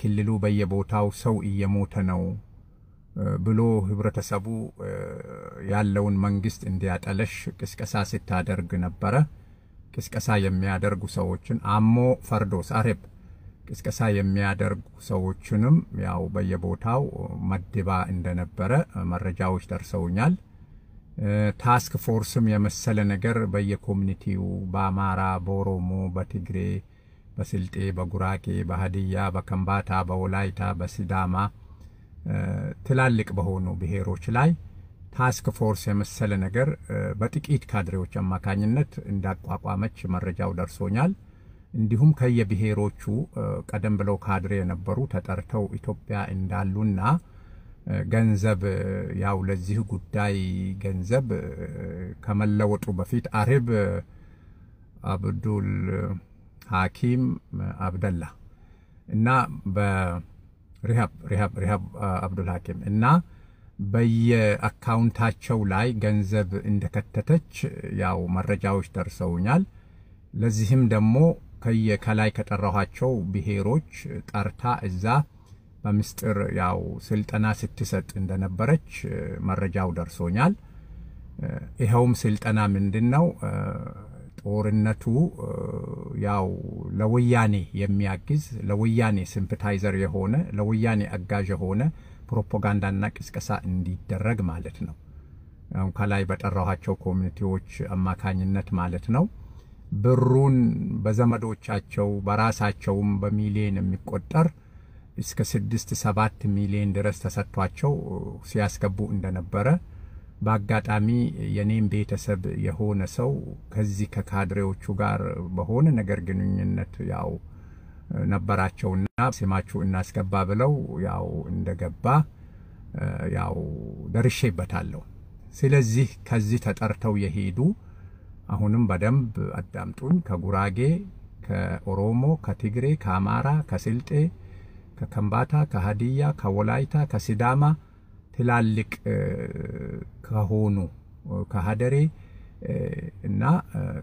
ክልሉ በየቦታው ሰው እየሞተ ነው ብሎ ህብረተሰቡ ያለውን መንግስት እንዲያጠለሽ ቅስቀሳ ስታደርግ ነበረ። ቅስቀሳ የሚያደርጉ ሰዎችን አሞ ፈርዶስ አሬብ ቅስቀሳ የሚያደርጉ ሰዎችንም ያው በየቦታው መድባ እንደነበረ መረጃዎች ደርሰውኛል። ታስክ ፎርስም የመሰለ ነገር በየኮሚኒቲው በአማራ፣ በኦሮሞ፣ በትግሬ በስልጤ፣ በጉራጌ፣ በሀዲያ፣ በከምባታ፣ በወላይታ፣ በሲዳማ ትላልቅ በሆኑ ብሔሮች ላይ ታስክ ፎርስ የመሰለ ነገር በጥቂት ካድሬዎች አማካኝነት እንዳቋቋመች መረጃው ደርሶኛል። እንዲሁም ከየብሔሮቹ ቀደም ብለው ካድሬ የነበሩ ተጠርተው ኢትዮጵያ እንዳሉና ገንዘብ ያው ለዚህ ጉዳይ ገንዘብ ከመለወጡ በፊት አሪብ አብዱል ሐኪም አብደላ እና በሪሃብ ሪሃብ ሪሃብ አብዱል ሐኪም እና በየአካውንታቸው ላይ ገንዘብ እንደከተተች ያው መረጃዎች ደርሰውኛል። ለዚህም ደግሞ ከየከላይ ከጠራኋቸው ብሔሮች ጠርታ እዛ በምስጢር ያው ስልጠና ስትሰጥ እንደነበረች መረጃው ደርሶኛል። ይኸውም ስልጠና ምንድን ነው? ጦርነቱ ያው ለወያኔ የሚያግዝ ለወያኔ ሲምፐታይዘር የሆነ ለወያኔ አጋዥ የሆነ ፕሮፓጋንዳና ቅስቀሳ እንዲደረግ ማለት ነው። ከላይ በጠራኋቸው ኮሚኒቲዎች አማካኝነት ማለት ነው። ብሩን በዘመዶቻቸው በራሳቸውም በሚሊዮን የሚቆጠር እስከ ስድስት ሰባት ሚሊዮን ድረስ ተሰጥቷቸው ሲያስገቡ እንደነበረ በአጋጣሚ የኔም ቤተሰብ የሆነ ሰው ከዚህ ከካድሬዎቹ ጋር በሆነ ነገር ግንኙነት ያው ነበራቸውና ስማችሁ እናስገባ ብለው ያው እንደገባ ያው ደርሼበታለሁ። ስለዚህ ከዚህ ተጠርተው የሄዱ አሁንም በደንብ አዳምጡኝ። ከጉራጌ፣ ከኦሮሞ፣ ከትግሬ፣ ከአማራ፣ ከስልጤ፣ ከከምባታ፣ ከሀዲያ፣ ከወላይታ፣ ከሲዳማ ትላልቅ ከሆኑ ከሀደሬ እና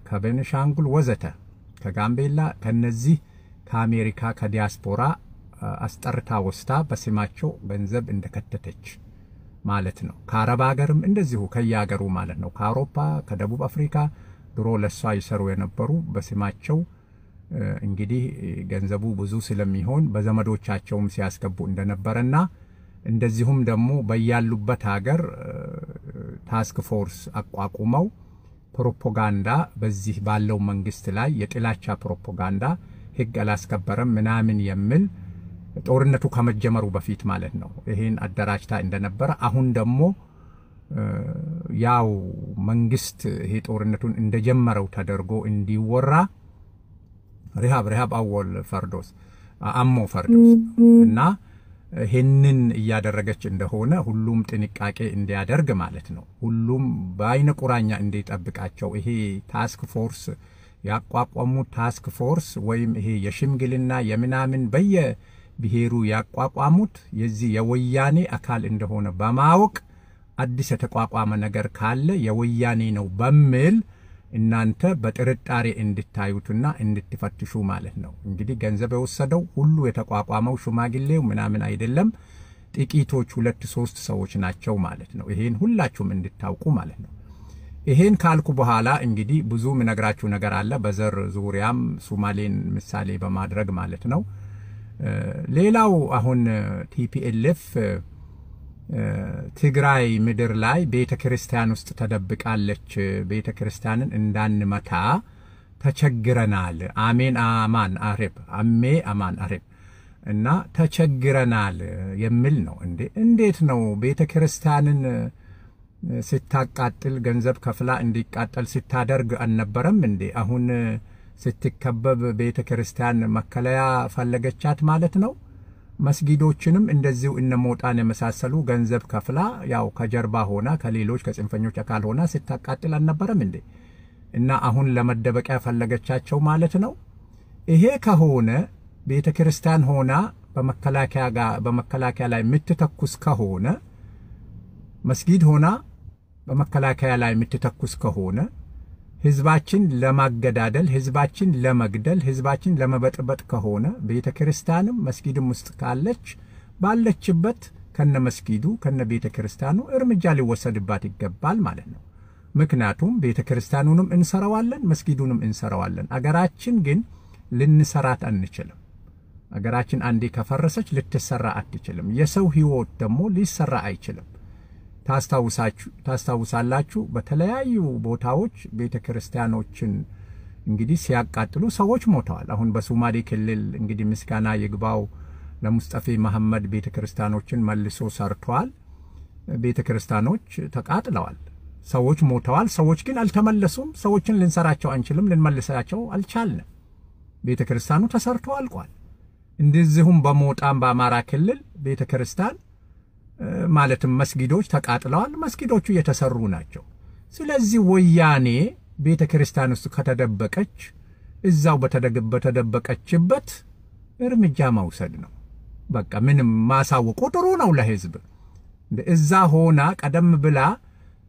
ከቤነሻንጉል ወዘተ ከጋምቤላ ከነዚህ ከአሜሪካ ከዲያስፖራ አስጠርታ ወስታ በስማቸው ገንዘብ እንደከተተች ማለት ነው። ከአረብ ሀገርም እንደዚሁ ከየሀገሩ ማለት ነው። ከአውሮፓ ከደቡብ አፍሪካ ድሮ ለእሷ ይሰሩ የነበሩ በስማቸው እንግዲህ ገንዘቡ ብዙ ስለሚሆን በዘመዶቻቸውም ሲያስገቡ እንደነበረና እንደዚሁም ደግሞ በያሉበት ሀገር ታስክ ፎርስ አቋቁመው ፕሮፓጋንዳ በዚህ ባለው መንግስት ላይ የጥላቻ ፕሮፓጋንዳ ህግ አላስከበረም ምናምን የሚል ጦርነቱ ከመጀመሩ በፊት ማለት ነው። ይሄን አደራጅታ እንደነበረ አሁን ደግሞ ያው መንግስት ይሄ ጦርነቱን እንደጀመረው ተደርጎ እንዲወራ ሪሃብ ሪሃብ አወል ፈርዶስ አሞ ፈርዶስ እና ይህንን እያደረገች እንደሆነ ሁሉም ጥንቃቄ እንዲያደርግ ማለት ነው። ሁሉም በአይነ ቁራኛ እንዲጠብቃቸው ይሄ ታስክ ፎርስ ያቋቋሙት ታስክ ፎርስ ወይም ይሄ የሽምግልና የምናምን በየብሔሩ ያቋቋሙት የዚህ የወያኔ አካል እንደሆነ በማወቅ አዲስ የተቋቋመ ነገር ካለ የወያኔ ነው በሚል እናንተ በጥርጣሬ እንድታዩትና እንድትፈትሹ ማለት ነው። እንግዲህ ገንዘብ የወሰደው ሁሉ የተቋቋመው ሽማግሌው ምናምን አይደለም፣ ጥቂቶች ሁለት ሶስት ሰዎች ናቸው ማለት ነው። ይሄን ሁላችሁም እንድታውቁ ማለት ነው። ይሄን ካልኩ በኋላ እንግዲህ ብዙ ምነግራችሁ ነገር አለ፣ በዘር ዙሪያም ሱማሌን ምሳሌ በማድረግ ማለት ነው። ሌላው አሁን ቲፒኤልኤፍ ትግራይ ምድር ላይ ቤተ ክርስቲያን ውስጥ ተደብቃለች፣ ቤተ ክርስቲያንን እንዳንመታ ተቸግረናል። አሜን አማን አሬብ አሜ አማን አሬብ እና ተቸግረናል የሚል ነው። እንዴ እንዴት ነው ቤተ ክርስቲያንን ስታቃጥል ገንዘብ ከፍላ እንዲቃጠል ስታደርግ አልነበረም እንዴ? አሁን ስትከበብ ቤተ ክርስቲያን መከለያ ፈለገቻት ማለት ነው። መስጊዶችንም እንደዚሁ እነ ሞጣን የመሳሰሉ ገንዘብ ከፍላ ያው ከጀርባ ሆና ከሌሎች ከጽንፈኞች አካል ሆና ስታቃጥል አልነበረም እንዴ? እና አሁን ለመደበቂያ ፈለገቻቸው ማለት ነው። ይሄ ከሆነ ቤተ ክርስቲያን ሆና በመከላከያ ጋር በመከላከያ ላይ የምትተኩስ ከሆነ መስጊድ ሆና በመከላከያ ላይ የምትተኩስ ከሆነ ህዝባችን ለማገዳደል፣ ህዝባችን ለመግደል፣ ህዝባችን ለመበጥበጥ ከሆነ ቤተ ክርስቲያንም መስጊድም ውስጥ ካለች ባለችበት ከነ መስጊዱ ከነ ቤተ ክርስቲያኑ እርምጃ ሊወሰድባት ይገባል ማለት ነው። ምክንያቱም ቤተ ክርስቲያኑንም እንሰራዋለን፣ መስጊዱንም እንሰራዋለን። አገራችን ግን ልንሰራት አንችልም። አገራችን አንዴ ከፈረሰች ልትሰራ አትችልም። የሰው ህይወት ደግሞ ሊሰራ አይችልም። ታስታውሳላችሁ። በተለያዩ ቦታዎች ቤተ ክርስቲያኖችን እንግዲህ ሲያቃጥሉ ሰዎች ሞተዋል። አሁን በሶማሌ ክልል እንግዲህ ምስጋና ይግባው ለሙስጠፌ መሐመድ ቤተ ክርስቲያኖችን መልሶ ሰርቷል። ቤተ ክርስቲያኖች ተቃጥለዋል፣ ሰዎች ሞተዋል። ሰዎች ግን አልተመለሱም። ሰዎችን ልንሰራቸው አንችልም፣ ልንመልሳቸው አልቻልንም። ቤተ ክርስቲያኑ ተሰርቶ አልቋል። እንደዚሁም በሞጣም በአማራ ክልል ቤተ ክርስቲያን ማለትም መስጊዶች ተቃጥለዋል። መስጊዶቹ የተሰሩ ናቸው። ስለዚህ ወያኔ ቤተ ክርስቲያን ውስጥ ከተደበቀች እዛው በተደበቀችበት እርምጃ መውሰድ ነው። በቃ ምንም ማሳወቁ ጥሩ ነው ለህዝብ። እዛ ሆና ቀደም ብላ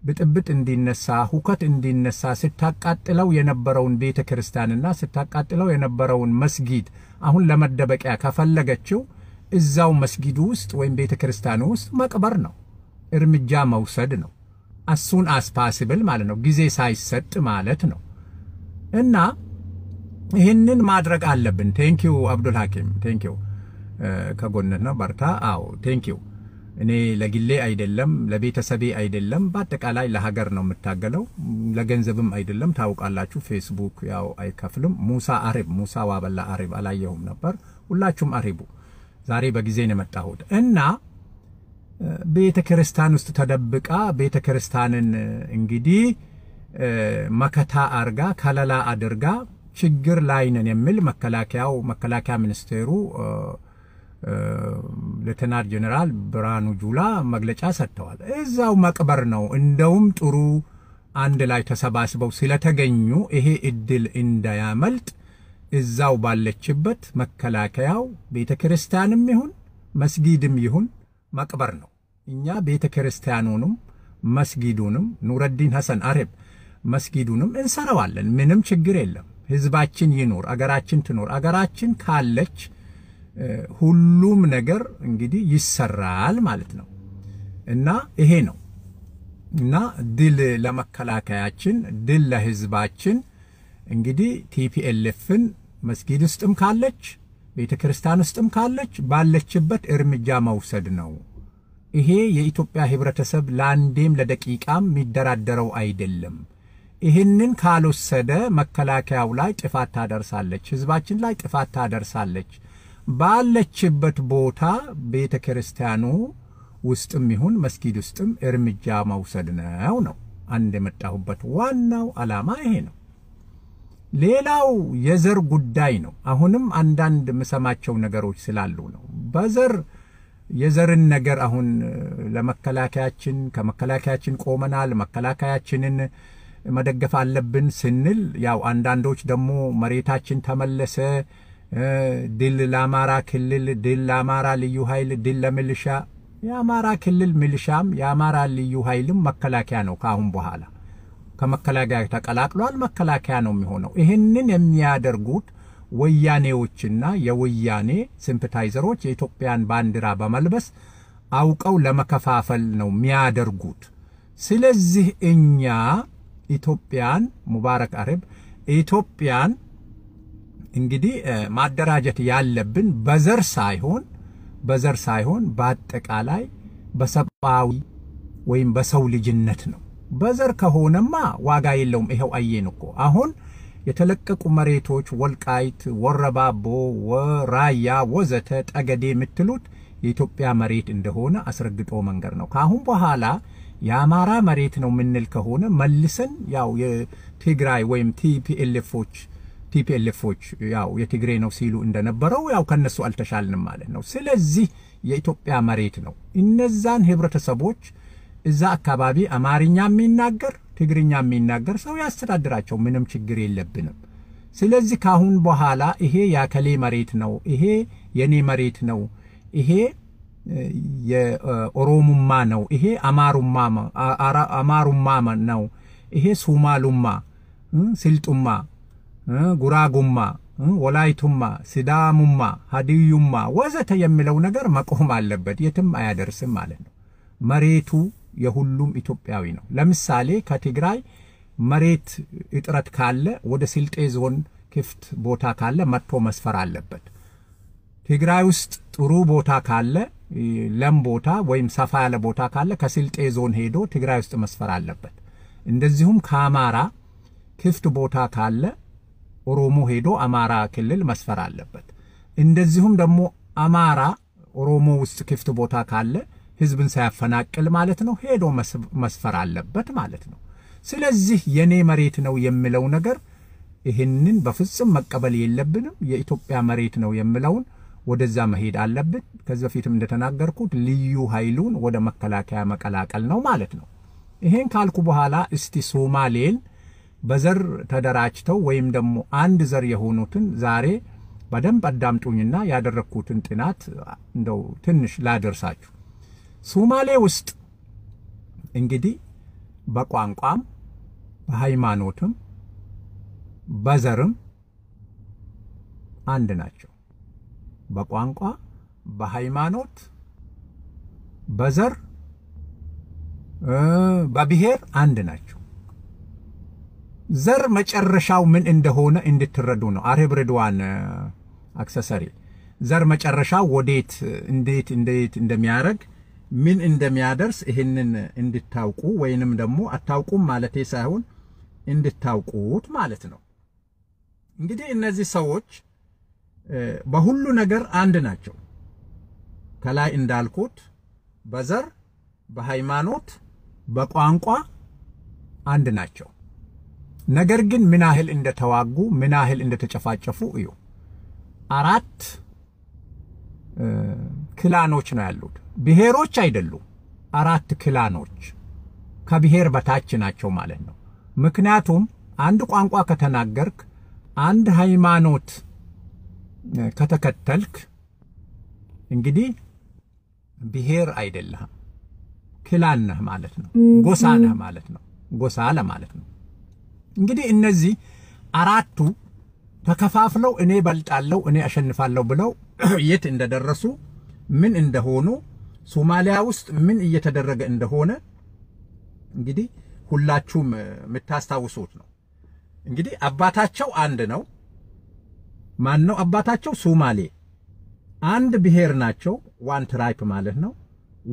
ብጥብጥ እንዲነሳ ሁከት እንዲነሳ ስታቃጥለው የነበረውን ቤተ ክርስቲያንና ስታቃጥለው የነበረውን መስጊድ አሁን ለመደበቂያ ከፈለገችው እዛው መስጊዱ ውስጥ ወይም ቤተ ክርስቲያኑ ውስጥ መቅበር ነው። እርምጃ መውሰድ ነው። አሱን አስፓስብል ማለት ነው። ጊዜ ሳይሰጥ ማለት ነው። እና ይህንን ማድረግ አለብን። ቴንኪው አብዱል ሐኪም ከጎነት ነው በርታ። አዎ ቴንኪው። እኔ ለግሌ አይደለም ለቤተሰቤ አይደለም በአጠቃላይ ለሀገር ነው የምታገለው። ለገንዘብም አይደለም ታውቃላችሁ። ፌስቡክ ያው አይከፍልም። ሙሳ አሪብ ሙሳ ዋበላ አሪብ አላየሁም ነበር። ሁላችሁም አሪቡ ዛሬ በጊዜ ነው የመጣሁት እና ቤተ ክርስቲያን ውስጥ ተደብቃ ቤተ ክርስቲያንን እንግዲህ መከታ አርጋ ከለላ አድርጋ ችግር ላይ ነን የሚል መከላከያው መከላከያ ሚኒስቴሩ ሌተናል ጀኔራል ብርሃኑ ጁላ መግለጫ ሰጥተዋል። እዛው መቅበር ነው። እንደውም ጥሩ አንድ ላይ ተሰባስበው ስለተገኙ ይሄ እድል እንዳያመልጥ እዛው ባለችበት መከላከያው ቤተ ክርስቲያንም ይሁን መስጊድም ይሁን መቅበር ነው። እኛ ቤተ ክርስቲያኑንም መስጊዱንም ኑረዲን ሐሰን አረብ መስጊዱንም እንሰራዋለን። ምንም ችግር የለም። ህዝባችን ይኑር፣ አገራችን ትኑር። አገራችን ካለች ሁሉም ነገር እንግዲህ ይሰራል ማለት ነው እና ይሄ ነው እና ድል ለመከላከያችን፣ ድል ለህዝባችን እንግዲህ ቲፒኤልኤፍን መስጊድ ውስጥም ካለች ቤተ ክርስቲያን ውስጥም ካለች ባለችበት እርምጃ መውሰድ ነው። ይሄ የኢትዮጵያ ህብረተሰብ ለአንዴም ለደቂቃም የሚደራደረው አይደለም። ይህንን ካልወሰደ መከላከያው ላይ ጥፋት ታደርሳለች፣ ህዝባችን ላይ ጥፋት ታደርሳለች። ባለችበት ቦታ ቤተ ክርስቲያኑ ውስጥም ይሁን መስጊድ ውስጥም እርምጃ መውሰድ ነው ነው አንድ የመጣሁበት ዋናው ዓላማ ይሄ ነው። ሌላው የዘር ጉዳይ ነው። አሁንም አንዳንድ የምሰማቸው ነገሮች ስላሉ ነው። በዘር የዘርን ነገር አሁን ለመከላከያችን ከመከላከያችን ቆመናል፣ መከላከያችንን መደገፍ አለብን ስንል ያው አንዳንዶች ደግሞ መሬታችን ተመለሰ፣ ድል ለአማራ ክልል፣ ድል ለአማራ ልዩ ኃይል፣ ድል ለሚልሻ። የአማራ ክልል ሚልሻም የአማራ ልዩ ኃይልም መከላከያ ነው ከአሁን በኋላ ከመከላከያ ተቀላቅሏል። መከላከያ ነው የሚሆነው። ይህንን የሚያደርጉት ወያኔዎችና የወያኔ ሲምፕታይዘሮች የኢትዮጵያን ባንዲራ በመልበስ አውቀው ለመከፋፈል ነው የሚያደርጉት። ስለዚህ እኛ ኢትዮጵያን ሙባረክ አረብ ኢትዮጵያን እንግዲህ ማደራጀት ያለብን በዘር ሳይሆን በዘር ሳይሆን በአጠቃላይ በሰብአዊ ወይም በሰው ልጅነት ነው። በዘር ከሆነማ ዋጋ የለውም። ይሄው አየን እኮ አሁን የተለቀቁ መሬቶች ወልቃይት፣ ወረባቦ፣ ወራያ፣ ወዘተ ጠገዴ የምትሉት የኢትዮጵያ መሬት እንደሆነ አስረግጦ መንገር ነው። ከአሁን በኋላ የአማራ መሬት ነው የምንል ከሆነ መልሰን ያው የትግራይ ወይም ቲፒኤልፎች ቲፒኤልፎች ያው የትግሬ ነው ሲሉ እንደነበረው ያው ከነሱ አልተሻልንም ማለት ነው። ስለዚህ የኢትዮጵያ መሬት ነው። እነዛን ህብረተሰቦች እዛ አካባቢ አማርኛ የሚናገር ትግርኛ የሚናገር ሰው ያስተዳድራቸው፣ ምንም ችግር የለብንም። ስለዚህ ካሁን በኋላ ይሄ የአከሌ መሬት ነው፣ ይሄ የኔ መሬት ነው፣ ይሄ የኦሮሙማ ነው፣ ይሄ አማሩማ ነው፣ ይሄ ሱማሉማ፣ ስልጡማ፣ ጉራጉማ፣ ወላይቱማ፣ ሲዳሙማ፣ ሀዲዩማ ወዘተ የሚለው ነገር መቆም አለበት። የትም አያደርስም ማለት ነው መሬቱ የሁሉም ኢትዮጵያዊ ነው። ለምሳሌ ከትግራይ መሬት እጥረት ካለ ወደ ስልጤ ዞን ክፍት ቦታ ካለ መጥቶ መስፈር አለበት። ትግራይ ውስጥ ጥሩ ቦታ ካለ ለም ቦታ ወይም ሰፋ ያለ ቦታ ካለ ከስልጤ ዞን ሄዶ ትግራይ ውስጥ መስፈር አለበት። እንደዚሁም ከአማራ ክፍት ቦታ ካለ ኦሮሞ ሄዶ አማራ ክልል መስፈር አለበት። እንደዚሁም ደግሞ አማራ ኦሮሞ ውስጥ ክፍት ቦታ ካለ ህዝብን ሳያፈናቅል ማለት ነው ሄዶ መስፈር አለበት ማለት ነው። ስለዚህ የኔ መሬት ነው የሚለው ነገር ይህንን በፍጹም መቀበል የለብንም። የኢትዮጵያ መሬት ነው የሚለውን ወደዛ መሄድ አለብን። ከዚህ በፊትም እንደተናገርኩት ልዩ ኃይሉን ወደ መከላከያ መቀላቀል ነው ማለት ነው። ይሄን ካልኩ በኋላ እስቲ ሶማሌን በዘር ተደራጅተው ወይም ደግሞ አንድ ዘር የሆኑትን ዛሬ በደንብ አዳምጡኝና ያደረግኩትን ጥናት እንደው ትንሽ ላደርሳችሁ። ሱማሌ ውስጥ እንግዲህ በቋንቋም በሃይማኖትም በዘርም አንድ ናቸው። በቋንቋ በሃይማኖት በዘር በብሔር አንድ ናቸው። ዘር መጨረሻው ምን እንደሆነ እንድትረዱ ነው። አርብ አክሰሰሪ ዘር መጨረሻው ወዴት እንዴት እንዴት እንደሚያደርግ ምን እንደሚያደርስ ይህንን እንድታውቁ ወይንም ደግሞ አታውቁም ማለቴ ሳይሆን እንድታውቁት ማለት ነው። እንግዲህ እነዚህ ሰዎች በሁሉ ነገር አንድ ናቸው። ከላይ እንዳልኩት በዘር፣ በሃይማኖት፣ በቋንቋ አንድ ናቸው። ነገር ግን ምን ያህል እንደተዋጉ ምን ያህል እንደተጨፋጨፉ እዩ። አራት ክላኖች ነው ያሉት። ብሔሮች አይደሉም። አራት ክላኖች ከብሔር በታች ናቸው ማለት ነው። ምክንያቱም አንድ ቋንቋ ከተናገርክ፣ አንድ ሃይማኖት ከተከተልክ እንግዲህ ብሔር አይደለህም፣ ክላን ነህ ማለት ነው። ጎሳ ነህ ማለት ነው። ጎሳ ለማለት ነው። እንግዲህ እነዚህ አራቱ ተከፋፍለው እኔ በልጣለሁ፣ እኔ አሸንፋለሁ ብለው የት እንደደረሱ ምን እንደሆኑ ሶማሊያ ውስጥ ምን እየተደረገ እንደሆነ እንግዲህ ሁላችሁም የምታስታውሱት ነው። እንግዲህ አባታቸው አንድ ነው። ማን ነው አባታቸው? ሶማሌ። አንድ ብሔር ናቸው፣ ዋን ትራይፕ ማለት ነው።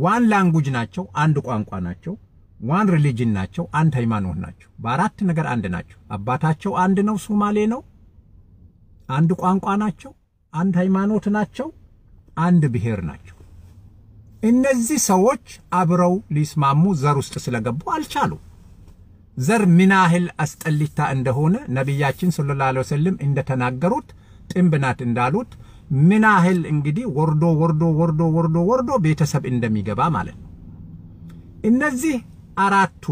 ዋን ላንጉጅ ናቸው፣ አንድ ቋንቋ ናቸው። ዋን ሪሊጅን ናቸው፣ አንድ ሃይማኖት ናቸው። በአራት ነገር አንድ ናቸው። አባታቸው አንድ ነው፣ ሶማሌ ነው። አንድ ቋንቋ ናቸው፣ አንድ ሃይማኖት ናቸው። አንድ ብሔር ናቸው። እነዚህ ሰዎች አብረው ሊስማሙ ዘር ውስጥ ስለገቡ አልቻሉ። ዘር ምን ያህል አስጠሊታ እንደሆነ ነቢያችን ሰለላሁ ዐለይሂ ወሰለም እንደተናገሩት ጥንብ ናት እንዳሉት ምን እንግዲህ ወርዶ ወርዶ ወርዶ ወርዶ ወርዶ ቤተሰብ እንደሚገባ ማለት ነው። እነዚህ አራቱ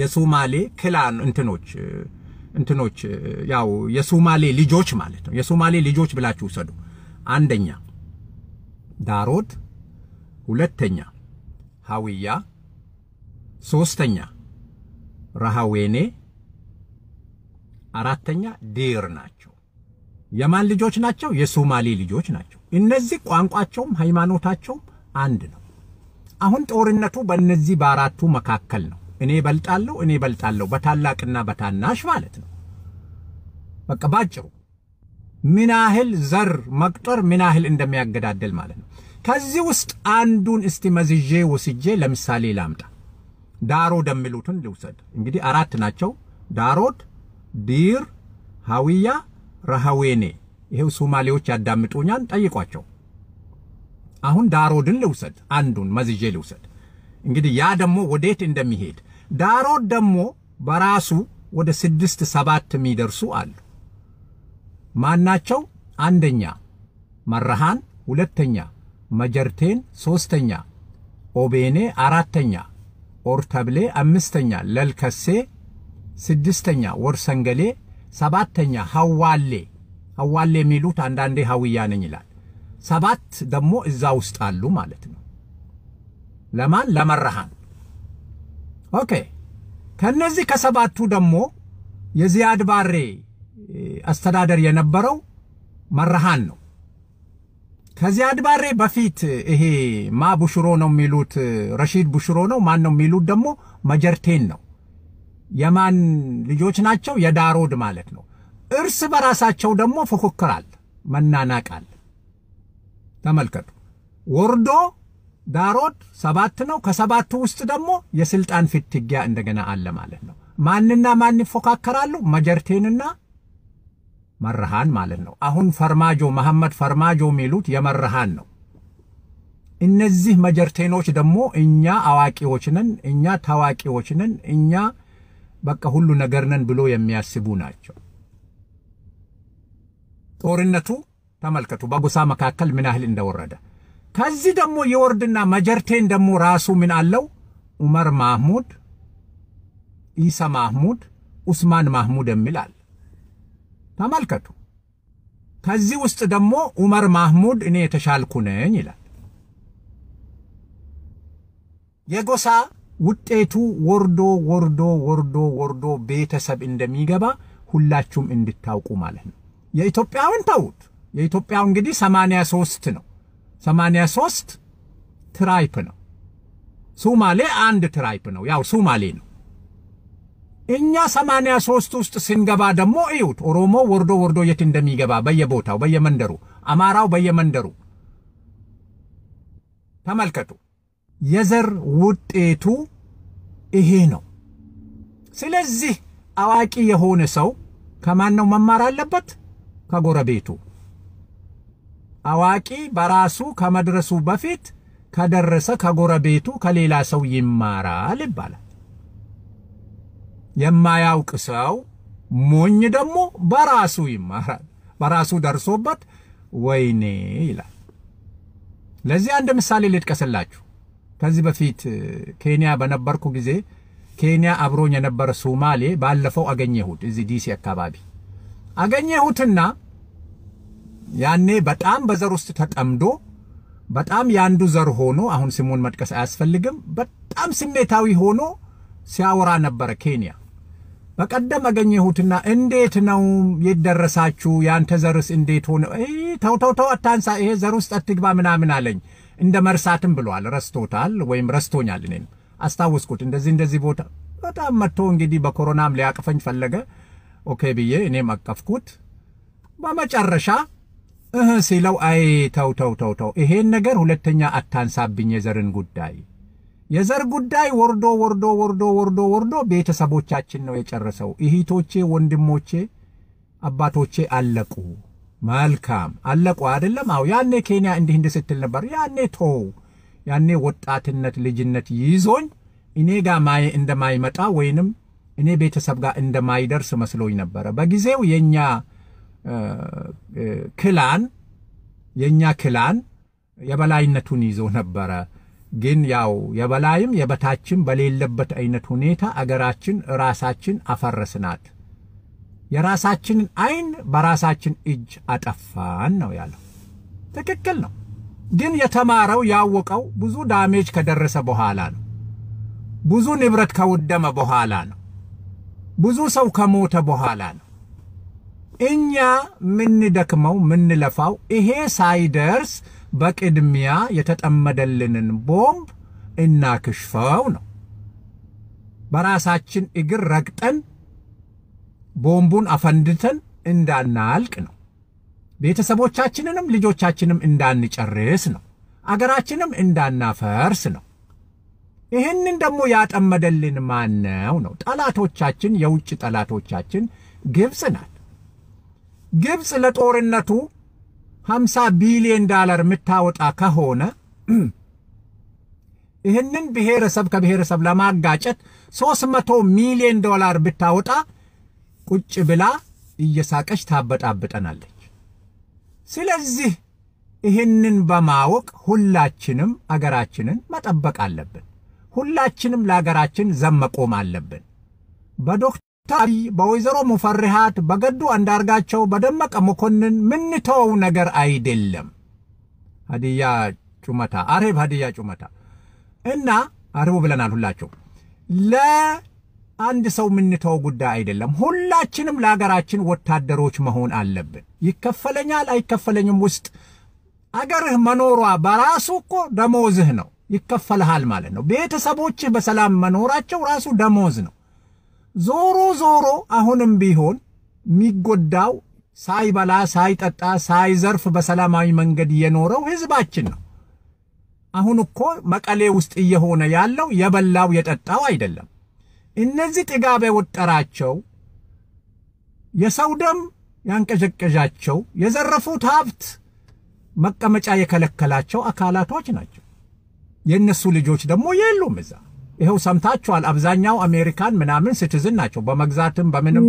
የሱማሌ ክላን እንትኖች እንትኖች ያው የሱማሌ ልጆች ማለት ነው። የሱማሌ ልጆች ብላችሁ ውሰዱ። አንደኛ ዳሮት፣ ሁለተኛ ሀዊያ ሶስተኛ ረሃዌኔ፣ አራተኛ ዴር ናቸው። የማን ልጆች ናቸው? የሶማሌ ልጆች ናቸው። እነዚህ ቋንቋቸውም ሃይማኖታቸውም አንድ ነው። አሁን ጦርነቱ በእነዚህ በአራቱ መካከል ነው። እኔ በልጣለሁ፣ እኔ በልጣለሁ፣ በታላቅና በታናሽ ማለት ነው። በቃ ባጭሩ ምን ያህል ዘር መቁጠር ምን ያህል እንደሚያገዳደል ማለት ነው። ከዚህ ውስጥ አንዱን እስቲ መዝዤ ወስጄ ለምሳሌ ላምጣ። ዳሮድ የሚሉትን ልውሰድ። እንግዲህ አራት ናቸው። ዳሮት ዲር፣ ሀዊያ፣ ረሃዌኔ። ይሄው ሶማሌዎች ያዳምጡኛን ጠይቋቸው። አሁን ዳሮድን ልውሰድ፣ አንዱን መዝዤ ልውሰድ። እንግዲህ ያ ደግሞ ወዴት እንደሚሄድ ዳሮድ ደግሞ በራሱ ወደ ስድስት ሰባት የሚደርሱ አሉ። ማናቸው? አንደኛ መርሃን፣ ሁለተኛ መጀርቴን፣ ሶስተኛ ኦቤኔ፣ አራተኛ ኦርተብሌ፣ አምስተኛ ለልከሴ፣ ስድስተኛ ወርሰንገሌ፣ ሰባተኛ ሐዋሌ። ሐዋሌ የሚሉት አንዳንዴ ሐውያ ነኝ ይላል። ሰባት ደግሞ እዛ ውስጥ አሉ ማለት ነው። ለማን? ለመርሃን። ኦኬ። ከነዚህ ከሰባቱ ደግሞ የዚያድ ባሬ አስተዳደር የነበረው መራሃን ነው። ከዚህ አድባሬ በፊት ይሄ ማ ቡሽሮ ነው የሚሉት ረሺድ ቡሽሮ ነው ማን ነው የሚሉት ደግሞ መጀርቴን ነው። የማን ልጆች ናቸው? የዳሮድ ማለት ነው። እርስ በራሳቸው ደግሞ ፉክክራል፣ መናናቃል። ተመልከቱ። ወርዶ ዳሮድ ሰባት ነው። ከሰባቱ ውስጥ ደግሞ የስልጣን ፍትጊያ እንደገና አለ ማለት ነው። ማንና ማን ይፎካከራሉ? መጀርቴንና መርሃን ማለት ነው። አሁን ፈርማጆ መሐመድ ፈርማጆ የሚሉት የመርሃን ነው። እነዚህ መጀርቴኖች ደግሞ እኛ አዋቂዎች ነን፣ እኛ ታዋቂዎች ነን፣ እኛ በቃ ሁሉ ነገር ነን ብሎ የሚያስቡ ናቸው። ጦርነቱ ተመልከቱ በጎሳ መካከል ምን ያህል እንደወረደ። ከዚህ ደግሞ የወርድና መጀርቴን ደግሞ ራሱ ምን አለው ዑመር ማህሙድ፣ ኢሳ ማህሙድ፣ ኡስማን ማህሙድ የሚል አለ። ተመልከቱ። ከዚህ ውስጥ ደግሞ ዑመር ማህሙድ እኔ የተሻልኩ ነኝ ይላል። የጎሳ ውጤቱ ወርዶ ወርዶ ወርዶ ወርዶ ቤተሰብ እንደሚገባ ሁላችሁም እንድታውቁ ማለት ነው። የኢትዮጵያውን ተዉት። የኢትዮጵያው እንግዲህ 83 ነው። 83 ትራይፕ ነው። ሱማሌ አንድ ትራይፕ ነው። ያው ሱማሌ ነው። እኛ ሰማንያ ሶስት ውስጥ ስንገባ ደግሞ እዩት፣ ኦሮሞ ወርዶ ወርዶ የት እንደሚገባ በየቦታው በየመንደሩ፣ አማራው በየመንደሩ ተመልከቱ። የዘር ውጤቱ ይሄ ነው። ስለዚህ አዋቂ የሆነ ሰው ከማን ነው መማር አለበት? ከጎረቤቱ። አዋቂ በራሱ ከመድረሱ በፊት ከደረሰ ከጎረቤቱ ከሌላ ሰው ይማራል ይባላል። የማያውቅ ሰው ሞኝ ደግሞ በራሱ ይማራል። በራሱ ደርሶበት ወይኔ ይላል። ለዚህ አንድ ምሳሌ ልጥቀስላችሁ። ከዚህ በፊት ኬንያ በነበርኩ ጊዜ ኬንያ አብሮኝ የነበረ ሶማሌ ባለፈው አገኘሁት እዚህ ዲሲ አካባቢ አገኘሁትና ያኔ በጣም በዘር ውስጥ ተጠምዶ በጣም የአንዱ ዘር ሆኖ አሁን ስሙን መጥቀስ አያስፈልግም። በጣም ስሜታዊ ሆኖ ሲያወራ ነበረ ኬንያ በቀደም አገኘሁትና እንዴት ነው የደረሳችሁ? ያንተ ዘርስ እንዴት ሆነ? ተው ተው ተው አታንሳ፣ ይሄ ዘር ውስጥ አትግባ ምናምን አለኝ። እንደ መርሳትም ብሏል። ረስቶታል ወይም ረስቶኛል። እኔም አስታወስኩት እንደዚህ እንደዚህ ቦታ በጣም መጥቶ እንግዲህ በኮሮናም ሊያቅፈኝ ፈለገ። ኦኬ ብዬ እኔም አቀፍኩት። በመጨረሻ እህ ሲለው አይ ተው ተው ተው ተው፣ ይሄን ነገር ሁለተኛ አታንሳብኝ የዘርን ጉዳይ የዘር ጉዳይ ወርዶ ወርዶ ወርዶ ወርዶ ወርዶ ቤተሰቦቻችን ነው የጨረሰው። እህቶቼ፣ ወንድሞቼ፣ አባቶቼ አለቁ። መልካም አለቁ አይደለም? አዎ ያኔ ኬንያ እንዲህ እንዲህ ስትል ነበር። ያኔ ተው፣ ያኔ ወጣትነት ልጅነት ይዞኝ እኔ ጋር ማየ እንደማይመጣ ወይንም እኔ ቤተሰብ ጋር እንደማይደርስ መስሎኝ ነበረ። በጊዜው የኛ ክላን የኛ ክላን የበላይነቱን ይዞ ነበረ። ግን ያው የበላይም የበታችም በሌለበት አይነት ሁኔታ አገራችን ራሳችን አፈረስናት። የራሳችንን አይን በራሳችን እጅ አጠፋን ነው ያለው። ትክክል ነው። ግን የተማረው ያወቀው ብዙ ዳሜጅ ከደረሰ በኋላ ነው። ብዙ ንብረት ከወደመ በኋላ ነው። ብዙ ሰው ከሞተ በኋላ ነው። እኛ ምንደክመው ምንለፋው ይሄ ሳይደርስ በቅድሚያ የተጠመደልንን ቦምብ እናክሽፈው ነው። በራሳችን እግር ረግጠን ቦምቡን አፈንድተን እንዳናልቅ ነው። ቤተሰቦቻችንንም ልጆቻችንም እንዳንጨርስ ነው። አገራችንም እንዳናፈርስ ነው። ይህንን ደግሞ ያጠመደልን ማነው ነው? ጠላቶቻችን፣ የውጭ ጠላቶቻችን ግብፅ ናት። ግብፅ ለጦርነቱ 50 ቢሊዮን ዳላር የምታወጣ ከሆነ ይህንን ብሔረሰብ ከብሔረሰብ ለማጋጨት 300 ሚሊዮን ዶላር ብታወጣ ቁጭ ብላ እየሳቀች ታበጣብጠናለች። ስለዚህ ይህንን በማወቅ ሁላችንም አገራችንን መጠበቅ አለብን። ሁላችንም ለሀገራችን ዘመቆም አለብን። በዶክተር ታሪ በወይዘሮ ሙፈሪሃት በገዱ አንዳርጋቸው በደመቀ መኮንን ምንተው ነገር አይደለም። ሀዲያ ጩመታ አሬብ ሀዲያ ጩመታ እና አርቡ ብለናል። ሁላቸው ለአንድ ሰው ምንተው ጉዳይ አይደለም። ሁላችንም ለሀገራችን ወታደሮች መሆን አለብን። ይከፈለኛል አይከፈለኝም ውስጥ አገርህ መኖሯ በራሱ እኮ ደሞዝህ ነው። ይከፈልሃል ማለት ነው። ቤተሰቦችህ በሰላም መኖራቸው ራሱ ደሞዝ ነው። ዞሮ ዞሮ አሁንም ቢሆን የሚጎዳው ሳይበላ ሳይጠጣ ሳይዘርፍ በሰላማዊ መንገድ የኖረው ህዝባችን ነው። አሁን እኮ መቀሌ ውስጥ እየሆነ ያለው የበላው የጠጣው አይደለም። እነዚህ ጥጋብ የወጠራቸው የሰው ደም ያንቀዠቀዣቸው የዘረፉት ሀብት መቀመጫ የከለከላቸው አካላቶች ናቸው። የእነሱ ልጆች ደግሞ የሉም እዛ። ይኸው ሰምታችኋል። አብዛኛው አሜሪካን ምናምን ሲቲዝን ናቸው። በመግዛትም በምንም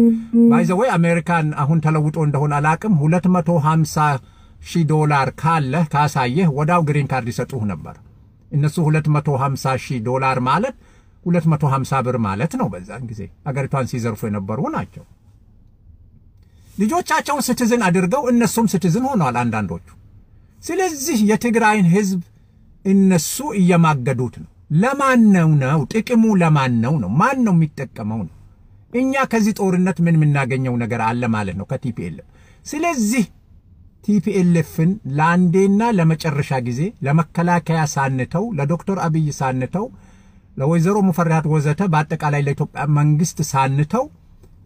ባይዘወይ አሜሪካን አሁን ተለውጦ እንደሆነ አላቅም። 250 ሺህ ዶላር ካለህ ካሳየህ ወዳው ግሪን ካርድ ይሰጡህ ነበር። እነሱ 250 ሺህ ዶላር ማለት 250 ብር ማለት ነው። በዛን ጊዜ አገሪቷን ሲዘርፉ የነበሩ ናቸው። ልጆቻቸውን ሲቲዝን አድርገው እነሱም ሲቲዝን ሆነዋል አንዳንዶቹ። ስለዚህ የትግራይን ህዝብ እነሱ እየማገዱት ነው። ለማን ነው ነው? ጥቅሙ ለማን ነው ነው? ማን ነው የሚጠቀመው ነው? እኛ ከዚህ ጦርነት ምን የምናገኘው ነገር አለ ማለት ነው ከቲፒኤልኤፍ። ስለዚህ ቲፒኤልፍን ለአንዴና ለመጨረሻ ጊዜ ለመከላከያ ሳንተው፣ ለዶክተር አብይ ሳንተው፣ ለወይዘሮ ሙፈሪያት ወዘተ፣ በአጠቃላይ ለኢትዮጵያ መንግስት ሳንተው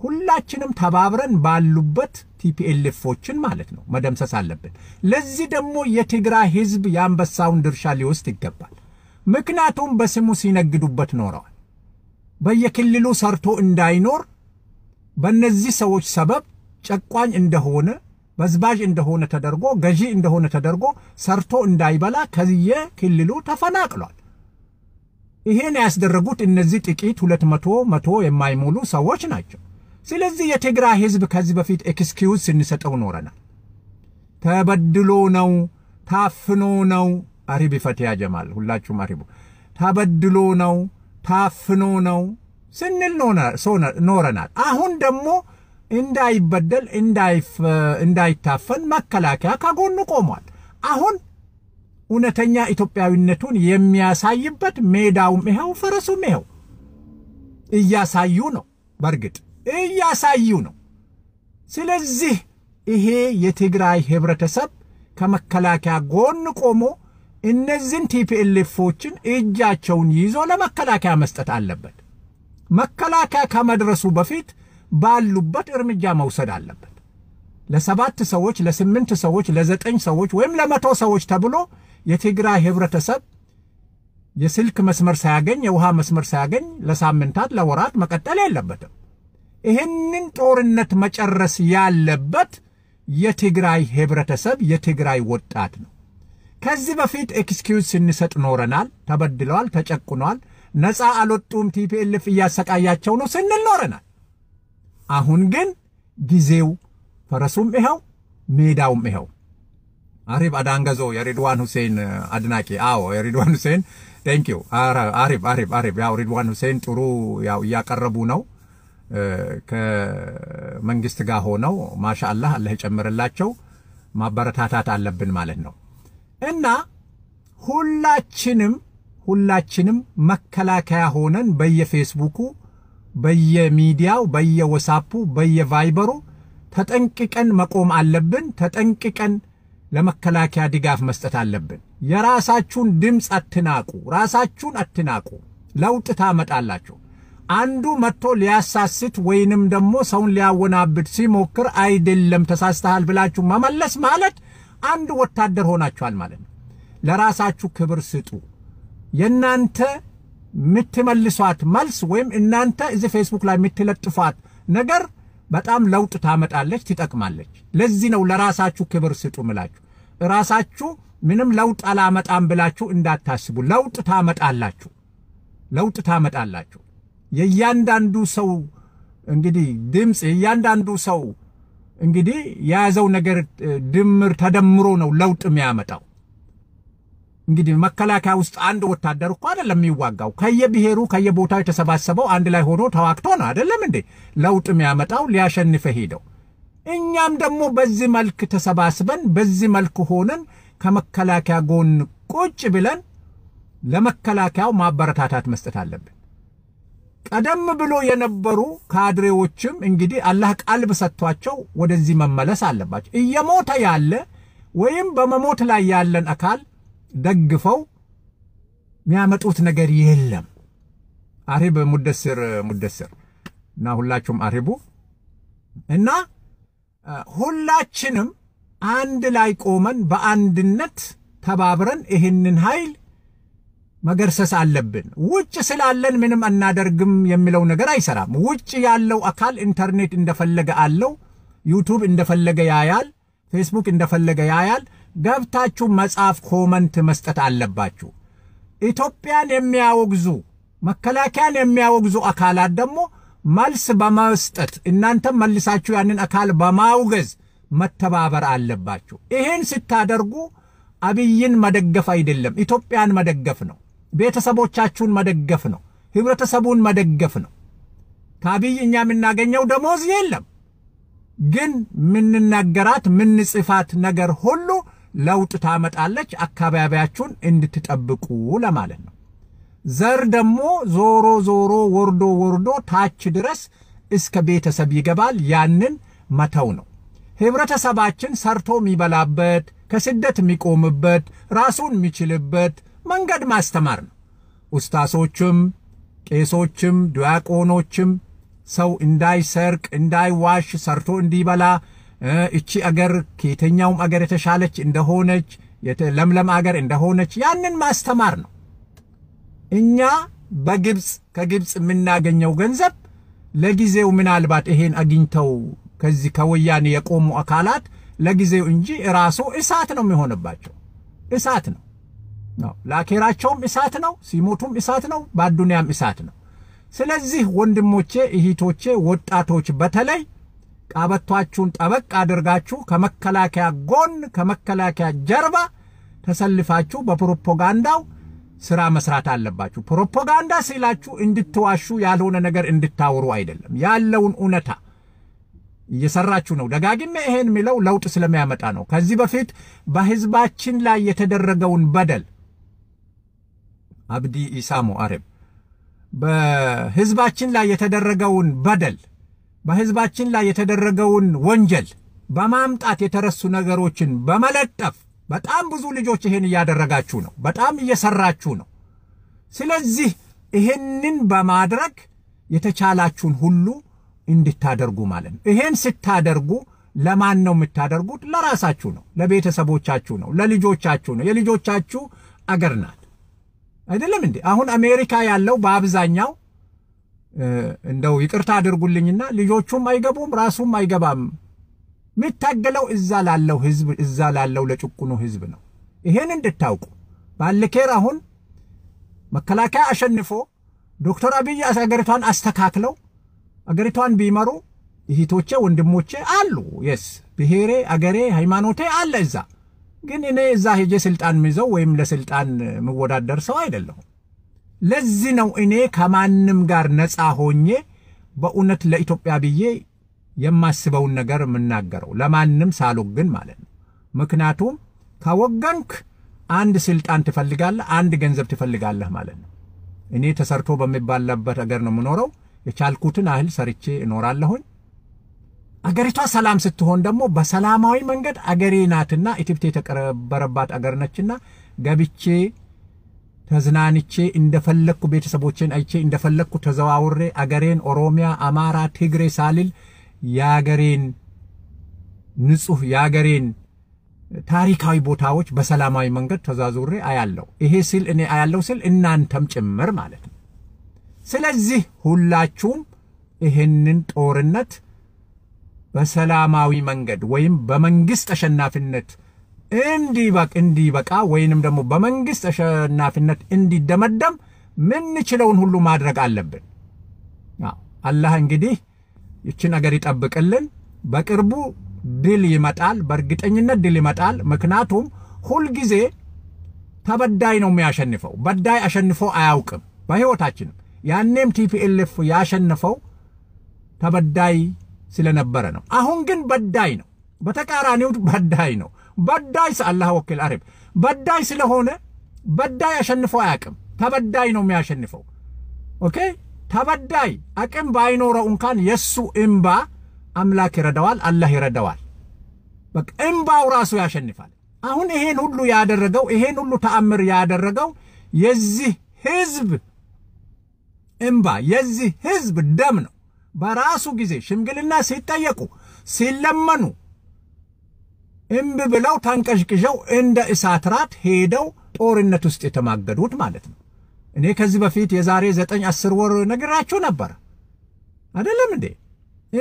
ሁላችንም ተባብረን ባሉበት ቲፒኤልፎችን ማለት ነው መደምሰስ አለብን። ለዚህ ደግሞ የትግራይ ህዝብ የአንበሳውን ድርሻ ሊወስድ ይገባል። ምክንያቱም በስሙ ሲነግዱበት ኖረዋል። በየክልሉ ሰርቶ እንዳይኖር በእነዚህ ሰዎች ሰበብ ጨቋኝ እንደሆነ በዝባዥ እንደሆነ ተደርጎ ገዢ እንደሆነ ተደርጎ ሰርቶ እንዳይበላ ከየ ክልሉ ተፈናቅሏል። ይሄን ያስደረጉት እነዚህ ጥቂት ሁለት መቶ መቶ የማይሞሉ ሰዎች ናቸው። ስለዚህ የትግራይ ህዝብ ከዚህ በፊት ኤክስኪውዝ ስንሰጠው ኖረናል። ተበድሎ ነው፣ ታፍኖ ነው አሪብ ፈትያ ጀማል ሁላችሁም አሪቡ ተበድሎ ነው ታፍኖ ነው ስንል ኖረናል። አሁን ደግሞ እንዳይበደል እንዳይታፈን መከላከያ ከጎኑ ቆሟል። አሁን እውነተኛ ኢትዮጵያዊነቱን የሚያሳይበት ሜዳውም ይኸው ፈረሱም ይኸው እያሳዩ ነው። በእርግጥ እያሳዩ ነው። ስለዚህ ይሄ የትግራይ ህብረተሰብ ከመከላከያ ጎን ቆሞ እነዚህን ቲፒኤልኤፎችን እጃቸውን ይዞ ለመከላከያ መስጠት አለበት። መከላከያ ከመድረሱ በፊት ባሉበት እርምጃ መውሰድ አለበት። ለሰባት ሰዎች፣ ለስምንት ሰዎች፣ ለዘጠኝ ሰዎች ወይም ለመቶ ሰዎች ተብሎ የትግራይ ህብረተሰብ የስልክ መስመር ሳያገኝ የውሃ መስመር ሳያገኝ ለሳምንታት ለወራት መቀጠል የለበትም። ይህንን ጦርነት መጨረስ ያለበት የትግራይ ህብረተሰብ የትግራይ ወጣት ነው። ከዚህ በፊት ኤክስኪውዝ ስንሰጥ ኖረናል። ተበድለዋል፣ ተጨቁኗል፣ ነፃ አልወጡም፣ ቲፒኤልፍ እያሰቃያቸው ነው ስንል ኖረናል። አሁን ግን ጊዜው ፈረሱም ይኸው ሜዳውም ይኸው። አሪፍ አዳንገዞ የሪድዋን ሁሴን አድናቂ። አዎ የሪድዋን ሁሴን ቴንኪዩ። አሪፍ አሪፍ አሪፍ። ያው ሪድዋን ሁሴን ጥሩ ያው እያቀረቡ ነው ከመንግስት ጋር ሆነው ማሻ አላህ አላህ ይጨምርላቸው። ማበረታታት አለብን ማለት ነው። እና ሁላችንም ሁላችንም መከላከያ ሆነን በየፌስቡኩ፣ በየሚዲያው፣ በየወሳፑ፣ በየቫይበሩ ተጠንቅቀን መቆም አለብን። ተጠንቅቀን ለመከላከያ ድጋፍ መስጠት አለብን። የራሳችሁን ድምፅ አትናቁ። ራሳችሁን አትናቁ። ለውጥ ታመጣላችሁ። አንዱ መጥቶ ሊያሳስት ወይንም ደግሞ ሰውን ሊያወናብድ ሲሞክር አይደለም ተሳስተሃል ብላችሁ መመለስ ማለት አንድ ወታደር ሆናችኋል ማለት ነው። ለራሳችሁ ክብር ስጡ። የእናንተ የምትመልሷት መልስ ወይም እናንተ እዚህ ፌስቡክ ላይ የምትለጥፏት ነገር በጣም ለውጥ ታመጣለች፣ ትጠቅማለች። ለዚህ ነው ለራሳችሁ ክብር ስጡ ምላችሁ። ራሳችሁ ምንም ለውጥ አላመጣም ብላችሁ እንዳታስቡ። ለውጥ ታመጣላችሁ፣ ለውጥ ታመጣላችሁ። የእያንዳንዱ ሰው እንግዲህ ድምፅ የእያንዳንዱ ሰው እንግዲህ የያዘው ነገር ድምር ተደምሮ ነው ለውጥ የሚያመጣው። እንግዲህ መከላከያ ውስጥ አንድ ወታደር እኮ አይደለም የሚዋጋው። ከየብሔሩ ከየቦታው የተሰባሰበው አንድ ላይ ሆኖ ተዋግቶ ነው አይደለም እንዴ ለውጥ የሚያመጣው ሊያሸንፈ ሄደው። እኛም ደግሞ በዚህ መልክ ተሰባስበን በዚህ መልክ ሆነን ከመከላከያ ጎን ቁጭ ብለን ለመከላከያው ማበረታታት መስጠት አለብን። ቀደም ብሎ የነበሩ ካድሬዎችም እንግዲህ አላህ ቀልብ ሰጥቷቸው ወደዚህ መመለስ አለባቸው። እየሞተ ያለ ወይም በመሞት ላይ ያለን አካል ደግፈው የሚያመጡት ነገር የለም። አሪብ ሙደስር ሙደስር እና ሁላችሁም አሪቡ እና ሁላችንም አንድ ላይ ቆመን በአንድነት ተባብረን ይህንን ኃይል መገርሰስ አለብን። ውጭ ስላለን ምንም አናደርግም የሚለው ነገር አይሰራም። ውጭ ያለው አካል ኢንተርኔት እንደፈለገ አለው፣ ዩቱብ እንደፈለገ ያያል፣ ፌስቡክ እንደፈለገ ያያል። ገብታችሁ መጻፍ፣ ኮመንት መስጠት አለባችሁ። ኢትዮጵያን የሚያወግዙ መከላከያን የሚያወግዙ አካላት ደግሞ መልስ በመስጠት እናንተም መልሳችሁ ያንን አካል በማውገዝ መተባበር አለባችሁ። ይህን ስታደርጉ አብይን መደገፍ አይደለም ኢትዮጵያን መደገፍ ነው። ቤተሰቦቻችሁን መደገፍ ነው። ህብረተሰቡን መደገፍ ነው። ከአብይ እኛ የምናገኘው ደሞዝ የለም፣ ግን ምንናገራት ምንጽፋት ነገር ሁሉ ለውጥ ታመጣለች። አካባቢያችሁን እንድትጠብቁ ለማለት ነው። ዘር ደግሞ ዞሮ ዞሮ ወርዶ ወርዶ ታች ድረስ እስከ ቤተሰብ ይገባል። ያንን መተው ነው። ህብረተሰባችን ሰርቶ የሚበላበት ከስደት የሚቆምበት ራሱን የሚችልበት መንገድ ማስተማር ነው። ኡስታሶችም ቄሶችም ዲያቆኖችም ሰው እንዳይሰርቅ እንዳይዋሽ ሰርቶ እንዲበላ እቺ አገር ከየትኛውም አገር የተሻለች እንደሆነች ለምለም አገር እንደሆነች ያንን ማስተማር ነው። እኛ በግብፅ ከግብፅ የምናገኘው ገንዘብ ለጊዜው ምናልባት ይሄን አግኝተው ከዚህ ከወያኔ የቆሙ አካላት ለጊዜው እንጂ ራሱ እሳት ነው የሚሆንባቸው፣ እሳት ነው። ለአኬራቸውም እሳት ነው፣ ሲሞቱም እሳት ነው፣ በአዱንያም እሳት ነው። ስለዚህ ወንድሞቼ እህቶቼ፣ ወጣቶች በተለይ ቀበቷችሁን ጠበቅ አድርጋችሁ ከመከላከያ ጎን ከመከላከያ ጀርባ ተሰልፋችሁ በፕሮፓጋንዳው ስራ መስራት አለባችሁ። ፕሮፓጋንዳ ሲላችሁ እንድትዋሹ ያልሆነ ነገር እንድታወሩ አይደለም። ያለውን እውነታ እየሰራችሁ ነው። ደጋግሜ ይሄን የሚለው ለውጥ ስለሚያመጣ ነው። ከዚህ በፊት በህዝባችን ላይ የተደረገውን በደል አብዲ ኢሳ ሙአሪብ በህዝባችን ላይ የተደረገውን በደል በህዝባችን ላይ የተደረገውን ወንጀል በማምጣት የተረሱ ነገሮችን በመለጠፍ በጣም ብዙ ልጆች ይሄን እያደረጋችሁ ነው። በጣም እየሰራችሁ ነው። ስለዚህ ይሄንን በማድረግ የተቻላችሁን ሁሉ እንድታደርጉ ማለት ነው። ይሄን ስታደርጉ ለማን ነው የምታደርጉት? ለራሳችሁ ነው፣ ለቤተሰቦቻችሁ ነው፣ ለልጆቻችሁ ነው። የልጆቻችሁ አገር ናት። አይደለም እንዴ? አሁን አሜሪካ ያለው በአብዛኛው እንደው ይቅርታ አድርጉልኝና ልጆቹም አይገቡም፣ ራሱም አይገባም። የምታገለው እዛ ላለው ህዝብ እዛ ላለው ለጭቁኑ ህዝብ ነው። ይሄን እንድታውቁ ባለኬር አሁን መከላከያ አሸንፎ ዶክተር አብይ አገሪቷን አስተካክለው አገሪቷን ቢመሩ እህቶቼ ወንድሞቼ አሉ። የስ ብሔሬ አገሬ ሃይማኖቴ አለ እዛ ግን እኔ እዛ ሄጄ ስልጣን ምይዘው ወይም ለስልጣን ምወዳደር ሰው አይደለሁም። ለዚህ ነው እኔ ከማንም ጋር ነፃ ሆኜ በእውነት ለኢትዮጵያ ብዬ የማስበውን ነገር የምናገረው ለማንም ሳልወግን ማለት ነው። ምክንያቱም ከወገንክ አንድ ስልጣን ትፈልጋለህ፣ አንድ ገንዘብ ትፈልጋለህ ማለት ነው። እኔ ተሰርቶ በሚባለበት አገር ነው የምኖረው። የቻልኩትን ያህል ሰርቼ እኖራለሁኝ። አገሪቷ ሰላም ስትሆን ደግሞ በሰላማዊ መንገድ አገሬ ናትና ኢትዮጵያ የተቀረበረባት አገር ነችና ገብቼ ተዝናንቼ እንደፈለግኩ ቤተሰቦቼን አይቼ እንደፈለግኩ ተዘዋውሬ አገሬን ኦሮሚያ፣ አማራ፣ ትግሬ ሳልል የአገሬን ንጹህ የአገሬን ታሪካዊ ቦታዎች በሰላማዊ መንገድ ተዛዙሬ አያለው። ይሄ ስል እኔ አያለው ስል እናንተም ጭምር ማለት ነው። ስለዚህ ሁላችሁም ይህንን ጦርነት በሰላማዊ መንገድ ወይም በመንግስት አሸናፊነት እንዲበቅ እንዲበቃ ወይንም ደግሞ በመንግስት አሸናፊነት እንዲደመደም ምንችለውን ሁሉ ማድረግ አለብን። አላህ እንግዲህ ይችን ነገር ይጠብቅልን። በቅርቡ ድል ይመጣል፣ በእርግጠኝነት ድል ይመጣል። ምክንያቱም ሁልጊዜ ተበዳይ ነው የሚያሸንፈው፣ በዳይ አሸንፎ አያውቅም። በህይወታችንም ያኔም ቲፒኤልፍ ያሸንፈው ተበዳይ ስለነበረ ነው። አሁን ግን በዳይ ነው። በተቃራኒው በዳይ ነው። በዳይ ሰአላህ ወኪል አረብ በዳይ ስለሆነ በዳይ አሸንፈው አያቅም። ተበዳይ ነው የሚያሸንፈው። ኦኬ ተበዳይ አቅም ባይኖረው እንኳን የሱ እምባ አምላክ ይረዳዋል፣ አላህ ይረዳዋል። በቃ እምባው ራሱ ያሸንፋል። አሁን ይሄን ሁሉ ያደረገው ይሄን ሁሉ ተአምር ያደረገው የዚህ ህዝብ እምባ የዚህ ህዝብ ደም ነው። በራሱ ጊዜ ሽምግልና ሲጠየቁ ሲለመኑ እምብ ብለው ተንቀዥቅዥው እንደ እሳት ራት ሄደው ጦርነት ውስጥ የተማገዱት ማለት ነው። እኔ ከዚህ በፊት የዛሬ ዘጠኝ አስር ወር ነግራችሁ ነበር አይደለም እንዴ?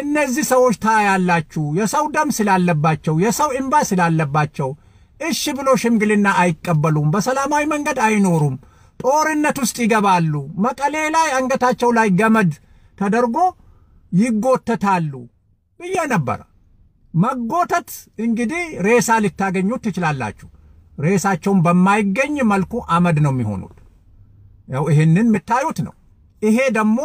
እነዚህ ሰዎች ታያላችሁ፣ የሰው ደም ስላለባቸው፣ የሰው እንባ ስላለባቸው እሺ ብሎ ሽምግልና አይቀበሉም፣ በሰላማዊ መንገድ አይኖሩም፣ ጦርነት ውስጥ ይገባሉ። መቀሌ ላይ አንገታቸው ላይ ገመድ ተደርጎ ይጎተታሉ ብዬ ነበረ። መጎተት እንግዲህ ሬሳ ልታገኙት ትችላላችሁ። ሬሳቸውን በማይገኝ መልኩ አመድ ነው የሚሆኑት። ያው ይህንን የምታዩት ነው። ይሄ ደግሞ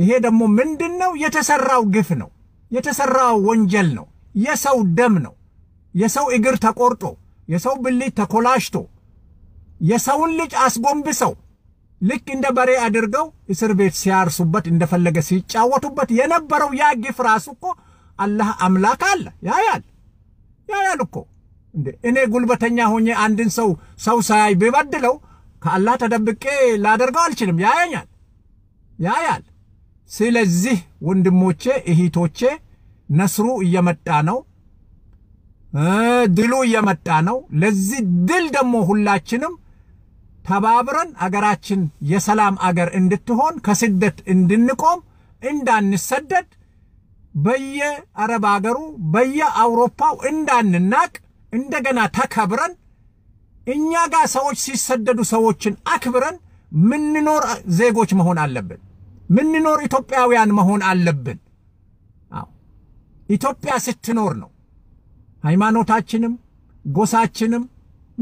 ይሄ ደግሞ ምንድን ነው? የተሰራው ግፍ ነው፣ የተሰራው ወንጀል ነው፣ የሰው ደም ነው፣ የሰው እግር ተቆርጦ፣ የሰው ብልት ተኮላሽቶ፣ የሰውን ልጅ አስጎንብሰው ልክ እንደ በሬ አድርገው እስር ቤት ሲያርሱበት እንደፈለገ ሲጫወቱበት የነበረው ያ ግፍ ራሱ እኮ አላህ አምላክ አለ ያያል ያያል እኮ እኔ ጉልበተኛ ሆኜ አንድን ሰው ሰው ሳያይ ቢበድለው ከአላህ ተደብቄ ላደርገው አልችልም። ያየኛል፣ ያያል። ስለዚህ ወንድሞቼ እህቶቼ፣ ነስሩ እየመጣ ነው፣ ድሉ እየመጣ ነው። ለዚህ ድል ደግሞ ሁላችንም ተባብረን አገራችን የሰላም አገር እንድትሆን ከስደት እንድንቆም እንዳንሰደድ በየአረብ አገሩ በየአውሮፓው እንዳንናቅ እንደገና ተከብረን እኛ ጋር ሰዎች ሲሰደዱ ሰዎችን አክብረን ምንኖር ዜጎች መሆን አለብን። ምንኖር ኢትዮጵያውያን መሆን አለብን። አዎ ኢትዮጵያ ስትኖር ነው ሃይማኖታችንም ጎሳችንም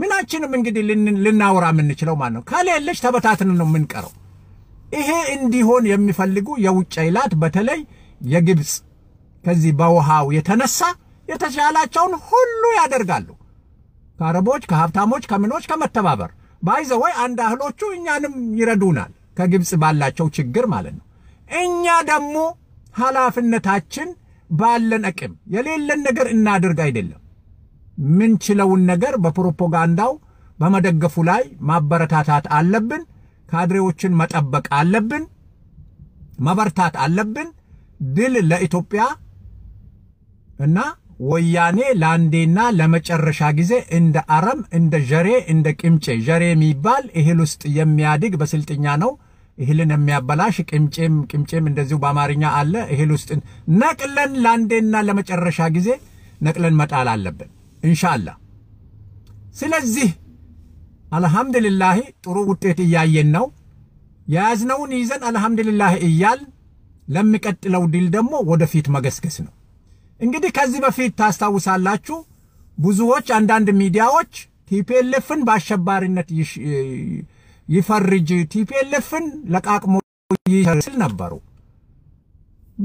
ምናችንም እንግዲህ ልናወራ የምንችለው ማለት ነው። ከሌለች ተበታትን ነው የምንቀረው። ይሄ እንዲሆን የሚፈልጉ የውጭ ኃይላት በተለይ የግብፅ ከዚህ በውሃው የተነሳ የተሻላቸውን ሁሉ ያደርጋሉ። ከአረቦች፣ ከሀብታሞች፣ ከምኖች ከመተባበር ባይዘወይ አንድ አህሎቹ እኛንም ይረዱናል። ከግብፅ ባላቸው ችግር ማለት ነው። እኛ ደግሞ ኃላፊነታችን ባለን አቅም የሌለን ነገር እናድርግ አይደለም። ምንችለውን ነገር በፕሮፓጋንዳው በመደገፉ ላይ ማበረታታት አለብን። ካድሬዎችን መጠበቅ አለብን። መበርታት አለብን። ድል ለኢትዮጵያ እና ወያኔ ለአንዴና ለመጨረሻ ጊዜ እንደ አረም እንደ ዠሬ እንደ ቅምጬ ዠሬ የሚባል እህል ውስጥ የሚያድግ በስልጥኛ ነው እህልን የሚያበላሽ ቅምጬም ቅምጬም እንደዚሁ በአማርኛ አለ። እህል ውስጥ ነቅለን ለአንዴና ለመጨረሻ ጊዜ ነቅለን መጣል አለብን። እንሻላ። ስለዚህ አልሐምድልላህ ጥሩ ውጤት እያየን ነው። የያዝነውን ይዘን አልሐምድልላህ እያል ለሚቀጥለው ድል ደግሞ ወደፊት መገስገስ ነው። እንግዲህ ከዚህ በፊት ታስታውሳላችሁ ብዙዎች አንዳንድ ሚዲያዎች ቲፒኤልኤፍን በአሸባሪነት ይፈርጅ ቲፒኤልኤፍን ለቃቅሞ ይስል ነበሩ።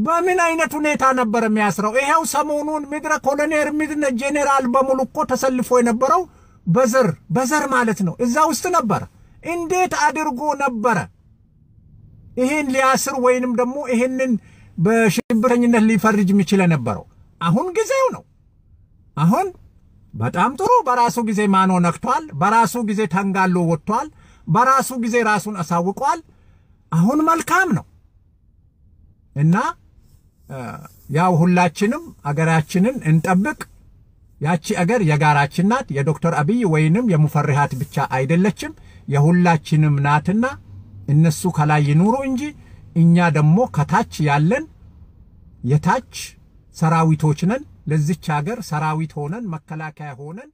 በምን አይነት ሁኔታ ነበር የሚያስረው? ይኸው ሰሞኑን ምድረ ኮሎኔል ምድነ ጄኔራል በሙሉ እኮ ተሰልፎ የነበረው በዘር በዘር ማለት ነው። እዛ ውስጥ ነበር እንዴት አድርጎ ነበረ ይህን ሊያስር ወይንም ደግሞ ይህንን በሽብረኝነት ሊፈርጅ የሚችል ነበረው አሁን ጊዜው ነው። አሁን በጣም ጥሩ። በራሱ ጊዜ ማኖ ነክቷል። በራሱ ጊዜ ተንጋሎ ወጥቷል። በራሱ ጊዜ ራሱን አሳውቋል። አሁን መልካም ነው እና ያው ሁላችንም አገራችንን እንጠብቅ። ያቺ አገር የጋራችን ናት። የዶክተር አብይ ወይንም የሙፈሪሃት ብቻ አይደለችም፣ የሁላችንም ናትና እነሱ ከላይ ይኑሩ እንጂ እኛ ደግሞ ከታች ያለን የታች ሰራዊቶች ነን። ለዚች ሀገር ሰራዊት ሆነን መከላከያ ሆነን